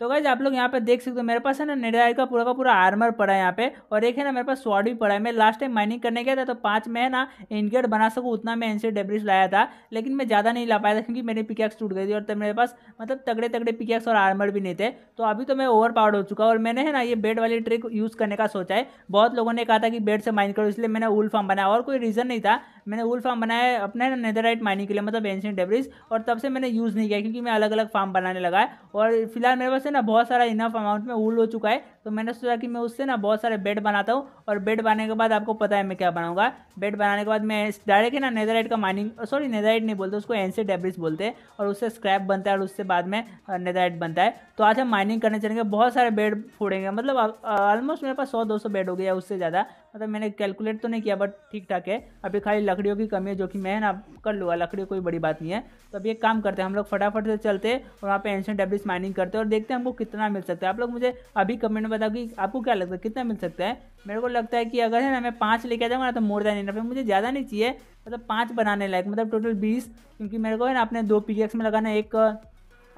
तो गाइज आप लोग यहाँ पे देख सकते हो मेरे पास है ना निडायर का पूरा का पूरा आर्मर पड़ा है यहाँ पे और एक है ना मेरे पास स्वाड भी पड़ा है मैं लास्ट टाइम माइनिंग करने गया था तो पाँच में है ना इनगेट बना सकूँ उतना मैं इनसे डेब्रिज लाया था लेकिन मैं ज़्यादा नहीं ला पाया था क्योंकि मेरी पिकैक्स टूट गई थी और तो मेरे पास मतलब तगड़े तगड़े पिकैक्स और आर्मर भी नहीं थे तो अभी तो मैं ओवर पावर्ड हो चुका और मैंने है ना ये बेड वाली ट्रिक यूज़ करने का सोचा है बहुत लोगों ने कहा था कि बेड से माइन करो इसलिए मैंने उल फार्म बनाया और कोई रीज़न नहीं था मैंने वुल फार्म बनाया अपने अपने नेदरराइट माइनिंग के लिए मतलब एंशियन डेब्रिज और तब से मैंने यूज़ नहीं किया क्योंकि मैं अलग अलग फार्म बनाने लगा है और फिलहाल मेरे पास है ना बहुत सारा इनफ अमाउंट में वुल हो चुका है तो मैंने सोचा कि मैं उससे ना बहुत सारे बेड बनाता हूँ और बेड बनाने के बाद आपको पता है मैं क्या बनाऊँगा बेड बनाने के बाद मैं डायरेक्ट है ना नेदरराइट का माइनिंग सॉरी नेदरराइट नहीं बोलते उसको एंशियन डेब्रिज बोलते हैं और उससे स्क्रैप बनता है और उससे बाद में नेदरराइट बनता है तो आज हम माइनिंग करने चलेंगे बहुत सारे बेड फोड़ेंगे मतलब ऑलमोस्ट मेरे पास सौ दो सौ बेड हो गया उससे ज़्यादा मतलब मैंने कैलकुलेट तो नहीं किया बट ठीक ठाक है अभी खाली लकड़ियों की कमी है जो कि मैं ना कर लूँगा लकड़ियों कोई बड़ी बात नहीं है तो अभी एक काम करते हैं हम लोग फटाफट से चलते हैं और वहाँ पे एंशेंट एब्रिज माइनिंग करते हैं और देखते हैं हमको कितना मिल सकता है आप लोग मुझे अभी कमेंट में बताओ कि आपको क्या लगता है कितना मिल सकता है मेरे को लगता है कि अगर है ना मैं पाँच लेके आ जाऊँगा ना तो मोर देन इनफ मुझे ज़्यादा नहीं चाहिए मतलब पाँच बनाने लायक मतलब टोटल बीस क्योंकि मेरे को है ना अपने दो पी में लगाना है एक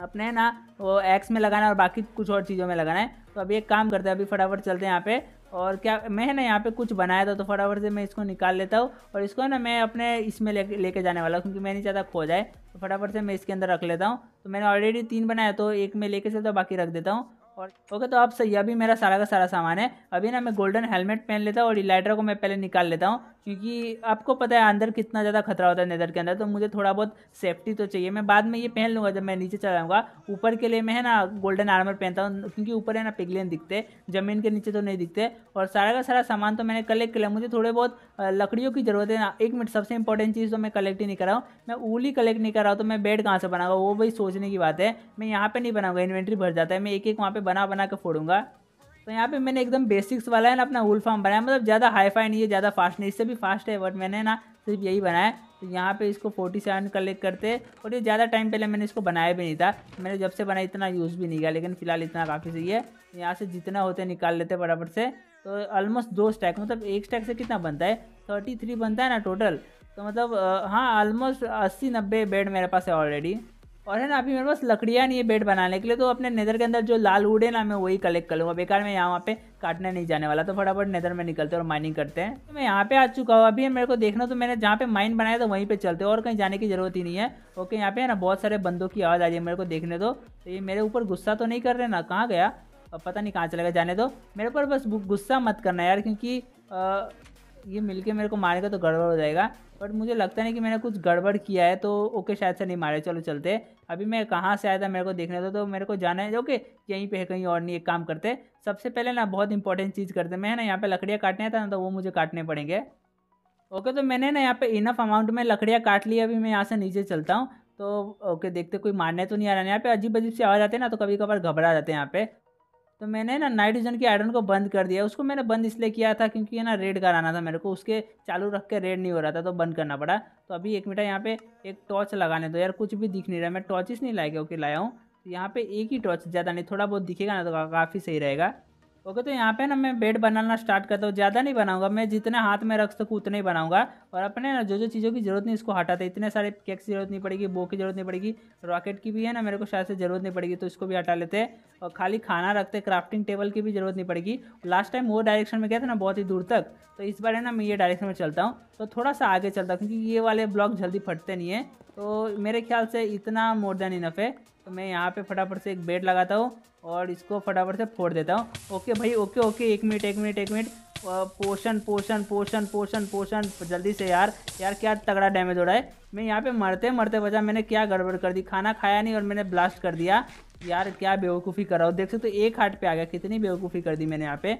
अपने ना वो एक्स में लगाना है और बाकी कुछ और चीज़ों में लगाना है तो अभी एक काम करते हैं अभी फटाफट चलते हैं यहाँ पे और क्या मैं ना यहाँ पे कुछ बनाया था तो फटाफट से मैं इसको निकाल लेता हूँ और इसको ना मैं अपने इसमें लेके लेके जाने वाला हूँ क्योंकि मैं नहीं चाहता खो जाए तो फटाफट से मैं इसके अंदर रख लेता हूँ तो मैंने ऑलरेडी तीन बनाया तो एक में लेके चलता हूँ बाकी रख देता हूँ और ओके तो आप सही अभी मेरा सारा का सारा सामान है अभी ना मैं गोल्डन हेलमेट पहन लेता हूँ और इलाइटर को मैं पहले निकाल लेता हूँ क्योंकि आपको पता है अंदर कितना ज़्यादा खतरा होता है नेदर के अंदर तो मुझे थोड़ा बहुत सेफ्टी तो चाहिए मैं बाद में ये पहन लूँगा जब मैं नीचे चला ऊपर के लिए मैं है ना गोल्डन आर्मर पहनता हूँ क्योंकि ऊपर है ना पिगलियन दिखते ज़मीन के नीचे तो नहीं दिखते और सारा का सारा सामान तो मैंने कलेक्ट किया लिया मुझे थोड़े बहुत लकड़ियों की ज़रूरत है ना एक मिनट सबसे इंपॉर्टेंट चीज़ तो मैं कलेक्ट ही नहीं कर रहा हूँ मैं ऊल ही कलेक्ट नहीं कर रहा हूँ तो मैं बेड कहाँ से बनाऊँगा वो भाई सोचने की बात है मैं यहाँ पर नहीं बनाऊँगा इन्वेंट्री भर जाता है मैं एक एक वहाँ पर बना बना के फोड़ूंगा तो यहाँ पे मैंने एकदम बेसिक्स वाला है ना अपना वुल फॉर्म बनाया मतलब ज़्यादा हाई फाई नहीं है ज़्यादा फास्ट नहीं इससे भी फास्ट है बट मैंने ना सिर्फ यही बनाया तो यहाँ पे इसको फोर्टी सेवन कलेक्ट करते और ये ज़्यादा टाइम पहले मैंने इसको बनाया भी नहीं था मैंने जब से बनाया इतना यूज़ भी नहीं किया लेकिन फिलहाल इतना काफ़ी सही है यहाँ से जितना होते निकाल लेते बराबर से तो ऑलमोस्ट दो स्टैक मतलब एक स्टैक से कितना बनता है थर्टी थ्री बनता है ना टोटल तो मतलब हाँ ऑलमोस्ट अस्सी नब्बे बेड मेरे पास है ऑलरेडी और है ना अभी मेरे पास लकड़ियाँ नहीं है बेड बनाने के लिए तो अपने नेदर के अंदर जो लाल वुड है ना मैं वही कलेक्ट कर लूँगा बेकार मैं यहाँ वहाँ पे काटने नहीं जाने वाला तो फटाफट नेदर में निकलते हैं और माइनिंग करते हैं तो मैं यहाँ पे आ चुका हूँ अभी मेरे को देखना तो मैंने जहाँ पे माइन बनाया तो वहीं पर चलते और कहीं जाने की जरूरत ही नहीं है ओके यहाँ पे है ना बहुत सारे बंदों की आवाज़ आ रही है मेरे को देखने दो तो ये मेरे ऊपर गुस्सा तो नहीं कर रहे ना कहाँ गया और पता नहीं कहाँ चलेगा जाने दो मेरे पर बस गुस्सा मत करना यार क्योंकि ये मिलके मेरे को मारेगा तो गड़बड़ हो जाएगा बट मुझे लगता नहीं कि मैंने कुछ गड़बड़ किया है तो ओके शायद से नहीं मारे चलो चलते अभी मैं कहाँ से आया था मेरे को देखने था तो मेरे को जाना है ओके यहीं पे है कहीं और नहीं एक काम करते सबसे पहले ना बहुत इंपॉर्टेंट चीज़ करते मैं ना यहाँ पे लकड़ियाँ काटने था ना तो वो मुझे काटने पड़ेंगे ओके तो मैंने ना यहाँ पे इनफ अमाउंट में लकड़ियाँ काट ली अभी मैं यहाँ से नीचे चलता हूँ तो ओके देखते कोई मारने तो नहीं आ रहा है यहाँ पे अजीब अजीब से आवाज़ आते हैं ना तो कभी कभार घबरा जाते हैं यहाँ पे तो मैंने ना नाइट्रोजन के आयरन को बंद कर दिया उसको मैंने बंद इसलिए किया था क्योंकि ना रेड कराना था मेरे को उसके चालू रख के रेड नहीं हो रहा था तो बंद करना पड़ा तो अभी एक मिनट यहाँ पे एक टॉर्च लगाने दो यार कुछ भी दिख नहीं रहा मैं टॉर्चिस नहीं लाया क्योंकि लाया हूँ तो यहाँ पे एक ही टॉर्च ज़्यादा नहीं थोड़ा बहुत दिखेगा ना तो काफ़ी सही रहेगा ओके तो यहाँ पे ना मैं बेड बनाना स्टार्ट करता हूँ ज़्यादा नहीं बनाऊंगा मैं जितने हाथ में रख सकूँ उतने ही बनाऊंगा और अपने ना जो जो चीज़ों की ज़रूरत नहीं इसको हटाते इतने सारे केक की जरूरत नहीं पड़ेगी बो की ज़रूरत नहीं पड़ेगी रॉकेट की भी है ना मेरे को शायद से ज़रूरत नहीं पड़ेगी तो इसको भी हटा लेते हैं और खाली खाना रखते क्राफ्टिंग टेबल की भी ज़रूरत नहीं पड़ेगी लास्ट टाइम वो डायरेक्शन में गया था ना बहुत ही दूर तक तो इस बार है ना मैं ये डायरेक्शन में चलता हूँ तो थोड़ा सा आगे चलता हूँ क्योंकि ये वाले ब्लॉक जल्दी फटते नहीं है तो मेरे ख्याल से इतना मोर देन इनफ है तो मैं यहाँ पे फटाफट से एक बेड लगाता हूँ और इसको फटाफट से फोड़ देता हूँ ओके भाई ओके ओके एक मिनट एक मिनट एक मिनट पोषण पोषण पोषण पोषण पोषण जल्दी से यार यार क्या तगड़ा डैमेज हो रहा है मैं यहाँ पे मरते मरते बचा मैंने क्या गड़बड़ कर दी खाना खाया नहीं और मैंने ब्लास्ट कर दिया यार क्या बेवकूफ़ी कर रहा हूँ देख सकते तो एक हाथ पे आ गया कितनी बेवकूफ़ी कर दी मैंने यहाँ पे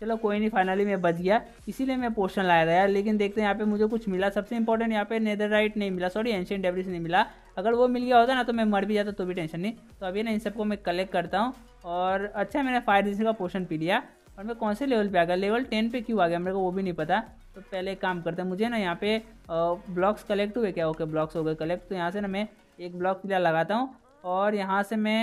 चलो कोई नहीं फाइनली मैं बच गया इसीलिए मैं पोर्शन लाया था यार लेकिन देखते हैं यहाँ पे मुझे कुछ मिला सबसे इंपॉर्टेंट यहाँ पे नेदरराइट नहीं मिला सॉरी एंशियन डेब्रिस नहीं मिला अगर वो मिल गया होता ना तो मैं मर भी जाता तो भी टेंशन नहीं तो अभी ना इन सबको मैं कलेक्ट करता हूँ और अच्छा मैंने फायर डिस का पोर्शन पी लिया और मैं कौन से लेवल पर आ गया लेवल टेन पर क्यों आ गया मेरे को वो भी नहीं पता तो पहले एक काम करते हैं मुझे ना यहाँ पे ब्लॉक्स कलेक्ट हुए क्या ओके ब्लॉक्स हो गए कलेक्ट तो यहाँ से ना मैं एक ब्लॉक पीला लगाता हूँ और यहाँ से मैं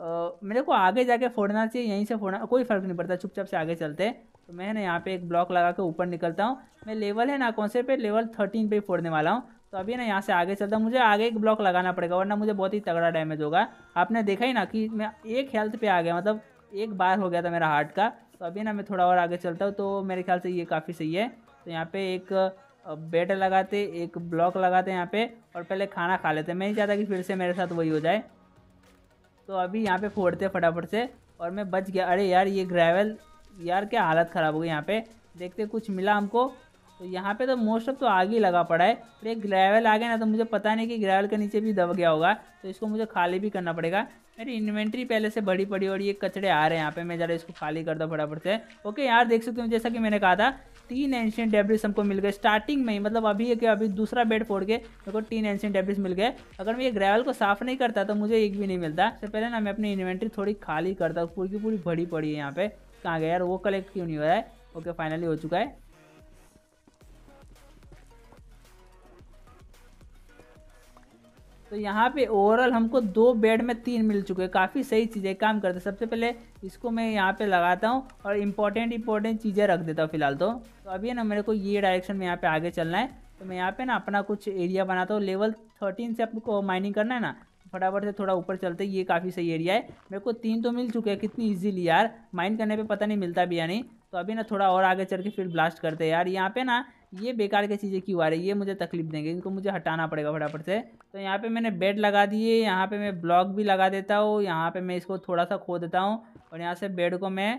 मेरे को आगे जाके फोड़ना चाहिए यहीं से फोड़ना कोई फ़र्क नहीं पड़ता चुपचाप से आगे चलते हैं तो मैं ना यहाँ पे एक ब्लॉक लगा के ऊपर निकलता हूँ मैं लेवल है ना कौन से पे लेवल थर्टीन पे फोड़ने वाला हूँ तो अभी ना यहाँ से आगे चलता हूँ मुझे आगे एक ब्लॉक लगाना पड़ेगा वरना मुझे बहुत ही तगड़ा डैमेज होगा आपने देखा ही ना कि मैं एक हेल्थ पर आ गया मतलब एक बार हो गया था मेरा हार्ट का तो अभी ना मैं थोड़ा और आगे चलता हूँ तो मेरे ख्याल से ये काफ़ी सही है तो यहाँ पर एक बेड लगाते एक ब्लॉक लगाते यहाँ पे और पहले खाना खा लेते मैं नहीं चाहता कि फिर से मेरे साथ वही हो जाए तो अभी यहाँ पे फोड़ते फटाफट से और मैं बच गया अरे यार ये ग्रेवल यार क्या हालत ख़राब हो गई यहाँ पे देखते कुछ मिला हमको तो यहाँ पे तो मोस्ट ऑफ तो आग ही लगा पड़ा है पर एक ग्रेवल आ गया ना तो मुझे पता नहीं कि ग्रेवल के नीचे भी दब गया होगा तो इसको मुझे खाली भी करना पड़ेगा मेरी इन्वेंट्री पहले से बड़ी पड़ी और ये कचड़े आ रहे हैं यहाँ पे मैं ज़रा इसको खाली कर दो फटाफट से ओके यार देख सकते हो जैसा कि मैंने कहा था तीन एंशियंट डेब्रिस हमको मिल गए स्टार्टिंग में ही मतलब अभी एक अभी दूसरा बेड फोड़ के मेरे को तीन एंशियंट डेब्रिस मिल गए अगर मैं ये ग्रेवल को साफ नहीं करता तो मुझे एक भी नहीं मिलता तो पहले ना मैं अपनी इन्वेंट्री थोड़ी खाली करता हूँ पूरी की पूरी भरी पड़ी है यहाँ पे कहाँ गया यार वो कलेक्ट क्यों नहीं हो रहा है ओके फाइनली हो चुका है तो यहाँ पे ओवरऑल हमको दो बेड में तीन मिल चुके हैं काफ़ी सही चीज़ें काम करते सबसे पहले इसको मैं यहाँ पे लगाता हूँ और इम्पोर्टेंट इंपॉर्टेंट चीज़ें रख देता हूँ फिलहाल तो तो अभी ना मेरे को ये डायरेक्शन में यहाँ पे आगे चलना है तो मैं यहाँ पे ना अपना कुछ एरिया बनाता हूँ लेवल थर्टीन से आपको माइनिंग करना है ना तो फटाफट से थोड़ा ऊपर चलते ये काफ़ी सही एरिया है मेरे को तीन तो मिल चुके हैं कितनी ईजिली यार माइन करने पर पता नहीं मिलता भी या तो अभी ना थोड़ा और आगे चल के फिर ब्लास्ट करते हैं यार यहाँ पे ना ये बेकार की चीज़ें क्यों आ रही है ये मुझे तकलीफ देंगे इनको मुझे हटाना पड़ेगा फटाफट से तो यहाँ पे मैंने बेड लगा दिए यहाँ पे मैं ब्लॉक भी लगा देता हूँ यहाँ पे मैं इसको थोड़ा सा खो देता हूँ और यहाँ से बेड को मैं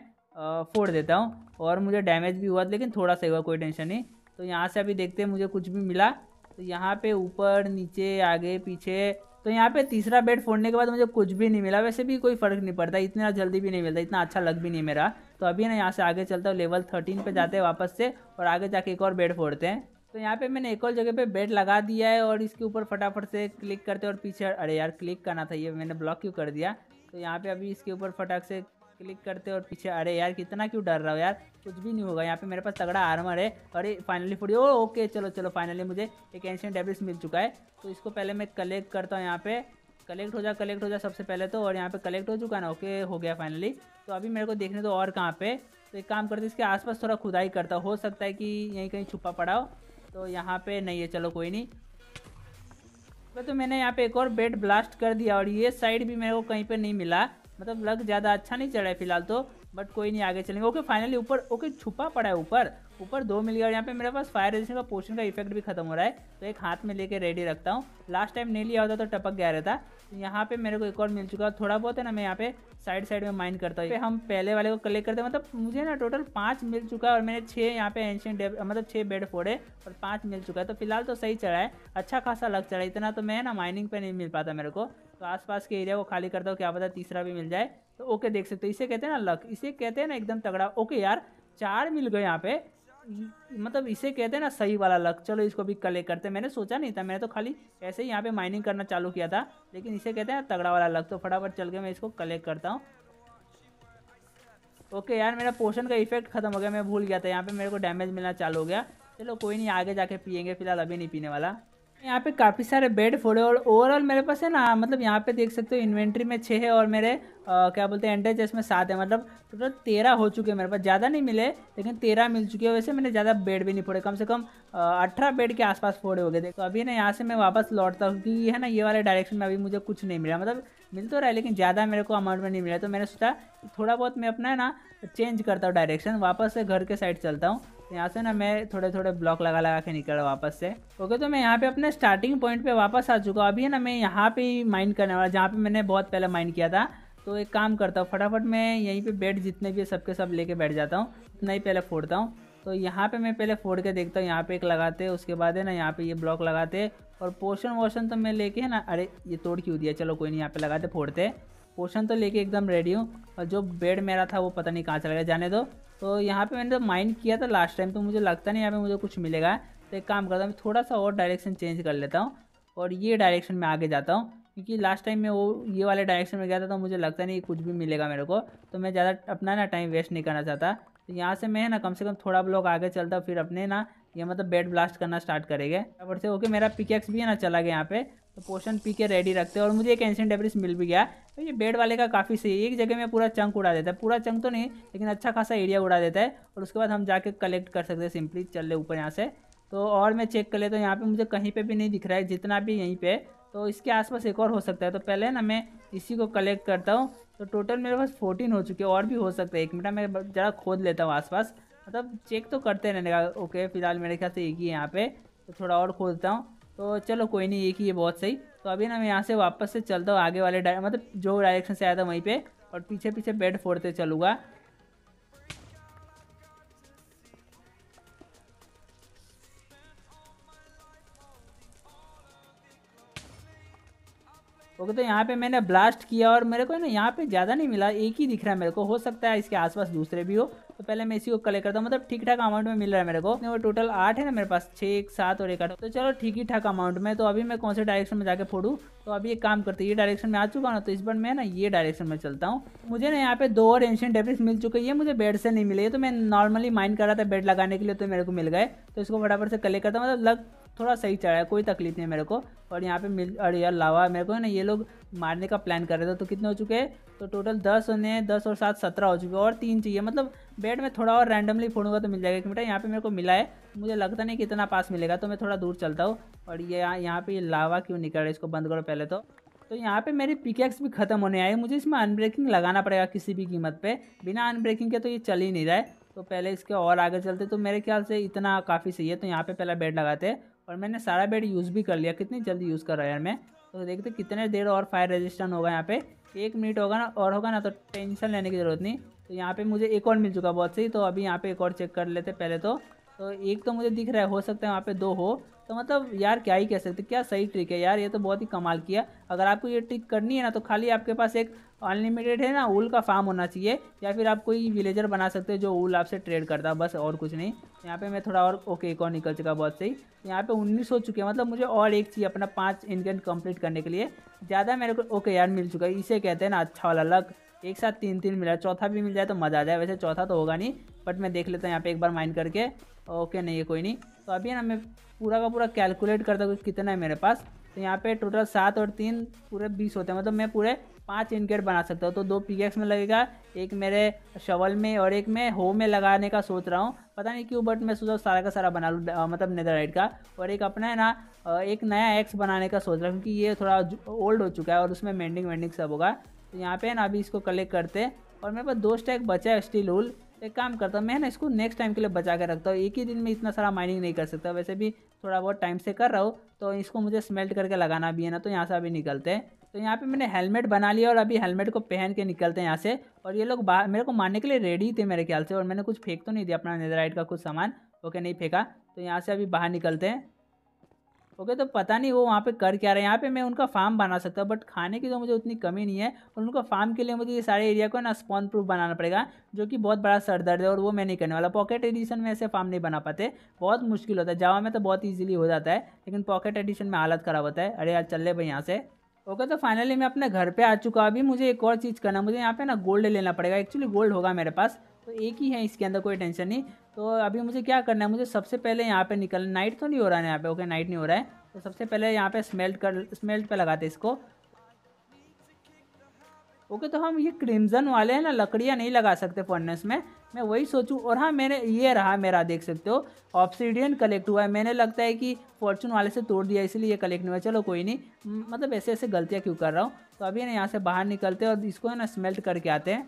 फोड़ देता हूँ और मुझे डैमेज भी हुआ लेकिन थोड़ा सा हुआ कोई टेंशन नहीं तो यहाँ से अभी देखते हैं मुझे कुछ भी मिला तो यहाँ पर ऊपर नीचे आगे पीछे तो यहाँ पे तीसरा बेड फोड़ने के बाद मुझे कुछ भी नहीं मिला वैसे भी कोई फ़र्क नहीं पड़ता इतना जल्दी भी नहीं मिलता इतना अच्छा लग भी नहीं मेरा तो अभी ना यहाँ से आगे चलता हूँ लेवल थर्टीन पर जाते हैं वापस से और आगे जाके एक और बेड फोड़ते हैं तो यहाँ पे मैंने एक और जगह पे बेड लगा दिया है और इसके ऊपर फटाफट से क्लिक करते और पीछे अरे यार क्लिक करना था ये मैंने ब्लॉक क्यों कर दिया तो यहाँ पे अभी इसके ऊपर फटाक से क्लिक करते और पीछे अरे यार कितना क्यों डर रहा हो यार कुछ भी नहीं होगा यहाँ पे मेरे पास तगड़ा आर्मर है अरे फाइनली फोड़ी ओ ओके चलो चलो फाइनली मुझे एक एंशियन टेबलेट्स मिल चुका है तो इसको पहले मैं कलेक्ट करता हूँ यहाँ पे कलेक्ट हो जा कलेक्ट हो जा सबसे पहले तो और यहाँ पे कलेक्ट हो चुका ना ओके हो गया फाइनली तो अभी मेरे को देखने दो और कहाँ पे तो एक काम करते इसके आसपास थोड़ा खुदाई करता हो सकता है कि यहीं कहीं छुपा पड़ा हो तो यहाँ पे नहीं है चलो कोई नहीं तो, तो मैंने यहाँ पे एक और बेड ब्लास्ट कर दिया और ये साइड भी मेरे को कहीं पर नहीं मिला मतलब लग ज़्यादा अच्छा नहीं चढ़ा है फिलहाल तो बट कोई नहीं आगे चलेंगे ओके फाइनली ऊपर ओके छुपा पड़ा है ऊपर ऊपर दो मिल गया और यहाँ पे मेरे पास फायर रेजिस्टेंस का पोशन का इफेक्ट भी खत्म हो रहा है तो एक हाथ में लेके रेडी रखता हूँ लास्ट टाइम नहीं लिया होता तो टपक गया रहता तो यहाँ पे मेरे को एक और मिल चुका थोड़ा बहुत है ना मैं यहाँ पे साइड साइड में माइंड करता हूँ हम पहले वाले को कलेक्ट करते हैं मतलब मुझे ना टोटल पाँच मिल चुका है और मैंने छः यहाँ पे एंशियंट मतलब छः बेड फोड़े और पाँच मिल चुका है तो फिलहाल तो सही चढ़ा है अच्छा खासा लग चढ़ा इतना तो मैं ना माइनिंग पर नहीं मिल पाता मेरे को तो आसपास के एरिया को खाली करता हूँ क्या पता तीसरा भी मिल जाए तो ओके देख सकते हो इसे कहते हैं ना लक इसे कहते हैं ना एकदम तगड़ा ओके यार चार मिल गए यहाँ पे मतलब इसे कहते हैं ना सही वाला लक चलो इसको भी कलेक्ट करते मैंने सोचा नहीं था मैंने तो खाली ऐसे ही यहाँ पे माइनिंग करना चालू किया था लेकिन इसे कहते हैं तगड़ा वाला लक तो फटाफट चल के मैं इसको कलेक्ट करता हूँ ओके यार मेरा पोशन का इफेक्ट खत्म हो गया मैं भूल गया था यहाँ पे मेरे को डैमेज मिलना चालू हो गया चलो कोई नहीं आगे जाके पियेंगे फिलहाल अभी नहीं पीने वाला यहाँ पे काफ़ी सारे बेड फोड़े और ओवरऑल मेरे पास है ना मतलब यहाँ पे देख सकते हो इन्वेंट्री में छः है और मेरे आ, क्या बोलते हैं एंटर चेस्ट में सात है मतलब टोटल तो तेरह हो चुके हैं मेरे पास ज़्यादा नहीं मिले लेकिन तेरह मिल चुके हैं वैसे मैंने ज़्यादा बेड भी नहीं फोड़े कम से कम अठारह बेड के आसपास फोड़े हो गए थे तो अभी ना यहाँ से मैं वापस लौटता हूँ क्योंकि है ना ये वाले डायरेक्शन में अभी मुझे कुछ नहीं मिला मतलब मिल तो रहा है लेकिन ज़्यादा मेरे को अमाउंट में नहीं मिला तो मैंने सोचा थोड़ा बहुत मैं अपना ना चेंज करता हूँ डायरेक्शन वापस से घर के साइड चलता हूँ यहाँ से ना मैं थोड़े थोड़े ब्लॉक लगा लगा के निकल वापस से ओके तो मैं यहाँ पे अपने स्टार्टिंग पॉइंट पे वापस आ चुका हूँ अभी है ना मैं यहाँ पे माइंड करने वाला जहाँ पे मैंने बहुत पहले माइंड किया था तो एक काम करता हूँ फटाफट मैं यहीं पे बेड जितने भी है सबके सब लेके बैठ जाता हूँ उतना ही पहले फोड़ता हूँ तो यहाँ पर मैं पहले फोड़ के देखता हूँ यहाँ पे एक लगाते उसके बाद है ना यहाँ पर ये ब्लॉक लगाते और पोशन वोशन तो मैं लेके है ना अरे ये तोड़ क्यों दिया चलो कोई नहीं यहाँ पर लगाते फोड़ते पोशन तो लेके एकदम रेडी हूँ और जो बेड मेरा था वो पता नहीं कहाँ चला गया जाने दो तो यहाँ पे मैंने तो माइंड किया था लास्ट टाइम तो मुझे लगता नहीं यहाँ पे मुझे कुछ मिलेगा तो एक काम करता हूँ मैं थोड़ा सा और डायरेक्शन चेंज कर लेता हूँ और ये डायरेक्शन में आगे जाता हूँ क्योंकि लास्ट टाइम मैं वो ये वाले डायरेक्शन में गया था तो मुझे लगता नहीं कुछ भी मिलेगा मेरे को तो मैं ज़्यादा अपना ना टाइम वेस्ट नहीं करना चाहता तो यहाँ से मैं ना कम से कम थोड़ा ब्लॉक आगे चलता फिर अपने ना ये मतलब बेड ब्लास्ट करना स्टार्ट करेंगे से ओके मेरा पिकेक्स भी है ना चला गया यहाँ पे तो पोर्शन पी के रेडी रखते हैं और मुझे एक एंशियन डेब्रिस मिल भी गया तो ये बेड वाले का काफ़ी सही एक जगह में पूरा चंक उड़ा देता है पूरा चंक तो नहीं लेकिन अच्छा खासा एरिया उड़ा देता है और उसके बाद हम जाके कलेक्ट कर सकते हैं सिंपली चल ले ऊपर यहाँ से तो और मैं चेक कर लेता हूँ यहाँ पर मुझे कहीं पर भी नहीं दिख रहा है जितना भी यहीं पर तो इसके आसपास एक और हो सकता है तो पहले ना मैं इसी को कलेक्ट करता हूँ तो टोटल मेरे पास फोर्टीन हो चुके और भी हो सकता है एक मिनट मैं ज़रा खोद लेता हूँ आसपास मतलब चेक तो करते रहने का ओके फिलहाल मेरे ख्याल से एक ही है यहाँ पे तो थोड़ा और खोदता हूँ तो चलो कोई नहीं एक ही है बहुत सही तो अभी ना मैं यहाँ से वापस से चलता हूँ आगे वाले मतलब जो डायरेक्शन से आया था वहीं पर और पीछे पीछे बेड फोड़ते चलूँगा ओके तो यहाँ पे मैंने ब्लास्ट किया और मेरे को ना यहाँ पे ज़्यादा नहीं मिला एक ही दिख रहा है मेरे को हो सकता है इसके आसपास दूसरे भी हो तो पहले मैं इसी को कलेक्ट करता हूँ मतलब ठीक ठाक अमाउंट में मिल रहा है मेरे को वो टोटल आठ है ना मेरे पास छः एक सात और एक आठ तो चलो ठीक ही ठाक अमाउंट में तो अभी मैं कौन से डायरेक्शन में जाकर फोड़ूँ तो अभी एक काम करते ये डायरेक्शन में आ चुका ना तो इस बार मैं ना ये डायरेक्शन में चलता हूँ मुझे ना यहाँ पे दो और एंशियन टेबलेट्स मिल चुके ये मुझे बेड से नहीं मिले तो मैं नॉर्मली माइंड कर रहा था बेड लगाने के लिए तो मेरे को मिल गए तो इसको फटाफट से कलेक्ट करता हूँ मतलब लग थोड़ा सही चढ़ा है कोई तकलीफ नहीं मेरे को और यहाँ पे मिल और यार लावा मेरे को ना ये लोग मारने का प्लान कर रहे थे तो कितने हो चुके हैं तो टोटल दस होने दस और सात सत्रह हो चुके और तीन चाहिए मतलब बेड में थोड़ा और रैंडमली फोड़ूंगा तो मिल जाएगा एक मिनट यहाँ पे मेरे को मिला है मुझे लगता नहीं कि इतना पास मिलेगा तो मैं थोड़ा दूर चलता हूँ और ये यहाँ यहाँ पर लावा क्यों निकल रहा है इसको बंद करो पहले तो तो यहाँ पे मेरी पिकेक्स भी खत्म होने आई मुझे इसमें अनब्रेकिंग लगाना पड़ेगा किसी भी कीमत पे बिना अनब्रेकिंग के तो ये चल ही नहीं रहा है तो पहले इसके और आगे चलते तो मेरे ख्याल से इतना काफ़ी सही है तो यहाँ पे पहला बेड लगाते हैं और मैंने सारा बेड यूज़ भी कर लिया कितनी जल्दी यूज़ कर रहा है यार मैं तो देखते कितने देर और फायर रजिस्टेंट होगा यहाँ पे एक मिनट होगा ना और होगा ना तो टेंशन लेने की ज़रूरत नहीं तो यहाँ पे मुझे एक और मिल चुका बहुत सही तो अभी यहाँ पे एक और चेक कर लेते पहले तो तो एक तो मुझे दिख रहा है हो सकता है वहाँ पे दो हो तो मतलब यार क्या ही कह सकते क्या सही ट्रिक है यार ये तो बहुत ही कमाल किया अगर आपको ये ट्रिक करनी है ना तो खाली आपके पास एक अनलिमिटेड है ना उल का फार्म होना चाहिए या फिर आप कोई विलेजर बना सकते हो जो उल आपसे ट्रेड करता बस और कुछ नहीं यहाँ पे मैं थोड़ा और ओके एक और निकल चुका बहुत सही यहाँ पे उन्नीस हो चुके हैं मतलब मुझे और एक चाहिए अपना पाँच इनकेंट कंप्लीट करने के लिए ज़्यादा मेरे को ओके यार मिल चुका है इसे कहते हैं ना अच्छा वाला लक एक साथ तीन तीन मिल रहा चौथा भी मिल जाए तो मज़ा आ जाए वैसे चौथा तो होगा नहीं बट मैं देख लेता हूँ यहाँ पे एक बार माइंड करके ओके नहीं है कोई नहीं तो अभी ना मैं पूरा का पूरा कैलकुलेट करता हूँ कितना है मेरे पास तो यहाँ पे टोटल सात और तीन पूरे बीस होते हैं मतलब मैं पूरे पाँच इनकेट बना सकता हूँ तो दो पी में लगेगा एक मेरे शवल में और एक मैं हो में लगाने का सोच रहा हूँ पता नहीं क्यों बट मैं सोचा सारा का सारा बना लूँ मतलब नेदरलाइट का और एक अपना है ना एक नया एक्स बनाने का सोच रहा हूँ क्योंकि ये थोड़ा ओल्ड हो चुका है और उसमें मेंडिंग वेंडिंग सब होगा तो यहाँ पे है ना अभी इसको कलेक्ट करते हैं और मेरे पास दो स्टैक बचा है स्टील उल तो एक काम करता हूँ मैं ना इसको नेक्स्ट टाइम के लिए बचा के रखता हूँ एक ही दिन में इतना सारा माइनिंग नहीं कर सकता वैसे भी थोड़ा बहुत टाइम से कर रहा हूँ तो इसको मुझे स्मेल्ट करके लगाना भी है ना तो यहाँ से अभी निकलते हैं तो यहाँ पे मैंने हेलमेट बना लिया और अभी हेलमेट को पहन के निकलते हैं यहाँ से और ये लोग बाहर मेरे को मारने के लिए रेडी थे मेरे ख्याल से और मैंने कुछ फेंक तो नहीं दिया अपना नेदराइट का कुछ सामान ओके नहीं फेंका तो यहाँ से अभी बाहर निकलते हैं ओके तो पता नहीं वो वहाँ पे कर क्या रहे हैं यहाँ पे मैं उनका फार्म बना सकता हूँ बट खाने की तो मुझे उतनी कमी नहीं है और उनका फार्म के लिए मुझे ये सारे एरिया को ना स्पॉन प्रूफ बनाना पड़ेगा जो कि बहुत बड़ा सर दर्द है और वो मैं नहीं करने वाला पॉकेट एडिशन में ऐसे फार्म नहीं बना पाते बहुत मुश्किल होता है जावा में तो बहुत ईजिली हो जाता है लेकिन पॉकेट एडिशन में हालत ख़राब होता है अरे यार चल रहे भाई यहाँ से ओके तो फाइनली मैं अपने घर पर आ चुका अभी मुझे एक और चीज़ करना मुझे यहाँ पे ना गोल्ड लेना पड़ेगा एक्चुअली गोल्ड होगा मेरे पास तो एक ही है इसके अंदर कोई टेंशन नहीं तो अभी मुझे क्या करना है मुझे सबसे पहले यहाँ पे निकलना नाइट तो नहीं हो रहा है यहाँ पे ओके नाइट नहीं हो रहा है तो सबसे पहले यहाँ पे स्मेल्ट कर स्मेल्ट पे लगाते इसको ओके तो हम ये क्रिमज़न वाले हैं ना लकड़ियाँ नहीं लगा सकते फर्नेस में मैं वही सोचूं और हाँ मैंने ये रहा मेरा देख सकते हो ऑप्सीडियन कलेक्ट हुआ है मैंने लगता है कि फॉर्चून वाले से तोड़ दिया इसलिए ये कलेक्ट नहीं हुआ चलो कोई नहीं मतलब ऐसे ऐसे गलतियाँ क्यों कर रहा हूँ तो अभी ना यहाँ से बाहर निकलते हैं और इसको है ना स्मेल्ट करके आते हैं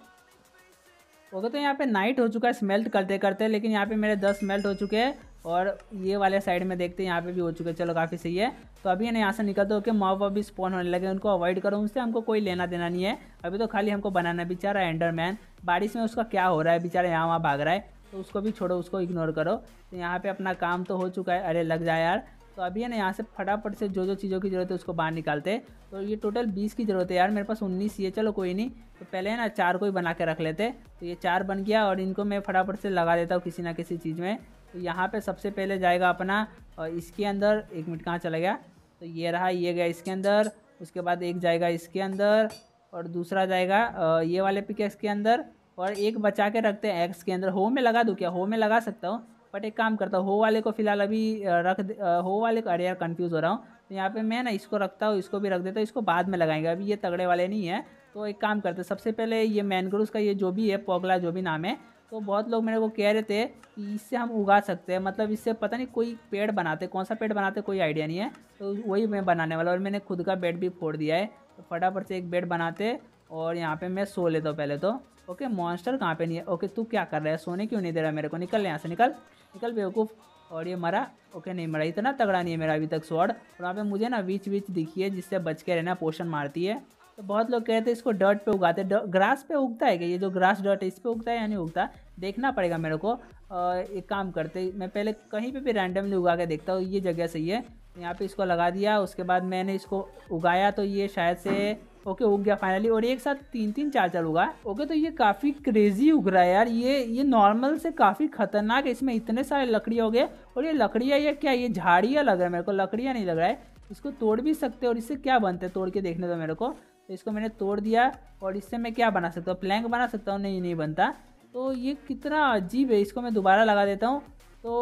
ओके तो, तो यहाँ पे नाइट हो चुका है स्मेल्ट करते करते लेकिन यहाँ पे मेरे दस स्मेल्ट हो चुके हैं और ये वाले साइड में देखते हैं यहाँ पे भी हो चुके हैं चलो काफ़ी सही है तो अभी ना यहाँ से निकलते तो होकर मॉब अभी स्पॉन होने लगे उनको अवॉइड करो उनसे हमको कोई लेना देना नहीं है अभी तो खाली हमको बनाना बेचारा एंडरमैन बारिश में उसका क्या हो रहा है बेचारा यहाँ वहाँ भाग रहा है तो उसको भी छोड़ो उसको इग्नोर करो तो यहाँ पे अपना काम तो हो चुका है अरे लग जाए यार तो अभी है ना यहाँ से फटाफट से जो जो चीज़ों की ज़रूरत है उसको बाहर निकालते हैं तो ये टोटल बीस की ज़रूरत है यार मेरे पास उन्नीस ही है चलो कोई नहीं तो पहले है ना चार को ही बना के रख लेते तो ये चार बन गया और इनको मैं फटाफट से लगा देता हूँ किसी ना किसी चीज़ में तो यहाँ पर सबसे पहले जाएगा अपना और इसके अंदर एक मिनट कहाँ चला गया तो ये रहा ये गया इसके अंदर उसके बाद एक जाएगा इसके अंदर और दूसरा जाएगा ये वाले पिकेक्स के अंदर और एक बचा के रखते हैं एक्स के अंदर हो में लगा दूँ क्या हो में लगा सकता हूँ बट एक काम करता हूँ हो वाले को फिलहाल अभी रख हो वाले को अरे यार कन्फ्यूज़ हो रहा हूँ तो यहाँ पे मैं ना इसको रखता हूँ इसको भी रख देता हूँ इसको बाद में लगाएंगे अभी ये तगड़े वाले नहीं है तो एक काम करते सबसे पहले ये मैनग्रोव का ये जो भी है पोगला जो भी नाम है तो बहुत लोग मेरे को कह रहे थे कि इससे हम उगा सकते हैं मतलब इससे पता नहीं कोई पेड़ बनाते कौन सा पेड़ बनाते कोई आइडिया नहीं है तो वही मैं बनाने वाला और मैंने खुद का बेड भी फोड़ दिया है तो फटाफट से एक बेड बनाते और यहाँ पे मैं सो लेता हूँ पहले तो ओके मॉन्स्टर कहाँ पे नहीं है ओके तू क्या कर रहा है सोने क्यों नहीं दे रहा मेरे को निकल यहाँ से निकल निकल बेवकूफ़ और ये मरा ओके नहीं मरा इतना तगड़ा नहीं है मेरा अभी तक स्वॉर्ड और वहाँ पे मुझे ना बीच बीच दिखी है जिससे बच के रहना पोषण मारती है तो बहुत लोग कहते हैं इसको डर्ट पे उगाते ग्रास पे उगता है कि ये जो ग्रास डर्ट है इस पर उगता है या नहीं उगता देखना पड़ेगा मेरे को एक काम करते मैं पहले कहीं पे भी रैंडमली उगा के देखता हूँ ये जगह सही है यहाँ पे इसको लगा दिया उसके बाद मैंने इसको उगाया तो ये शायद से ओके उग गया फाइनली और एक साथ तीन तीन चार चार उगा ओके तो ये काफ़ी क्रेजी उग रहा है यार ये ये नॉर्मल से काफ़ी खतरनाक है इसमें इतने सारे लकड़ी हो गए और ये लकड़ियाँ या क्या ये झाड़ियाँ लग रहा है मेरे को लकड़ियाँ नहीं लग रहा है इसको तोड़ भी सकते और इससे क्या बनते हैं तोड़ के देखने दो मेरे को तो इसको मैंने तोड़ दिया और इससे मैं क्या बना सकता हूँ प्लैंक बना सकता हूँ नहीं नहीं बनता तो ये कितना अजीब है इसको मैं दोबारा लगा देता हूँ तो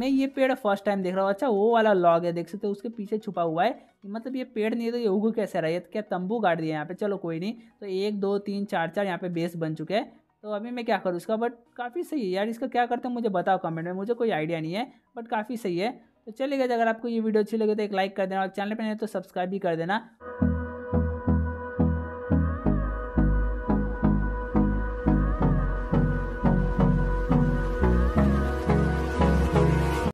मैं ये पेड़ फर्स्ट टाइम देख रहा हूँ अच्छा वो वाला लॉग है देख सकते हो उसके पीछे छुपा हुआ है मतलब ये पेड़ नहीं है तो ये उगू कैसे रहा है तो क्या तंबू गाड़ दिया यहाँ पे चलो कोई नहीं तो एक दो तीन चार चार यहाँ पे बेस बन चुके हैं तो अभी मैं क्या करूँ इसका बट काफ़ी सही है यार इसका क्या करते हैं मुझे बताओ कमेंट में मुझे कोई आइडिया नहीं है बट काफ़ी सही है तो चलेगा अगर आपको ये वीडियो अच्छी लगे तो एक लाइक कर देना और चैनल पर नहीं तो सब्सक्राइब भी कर देना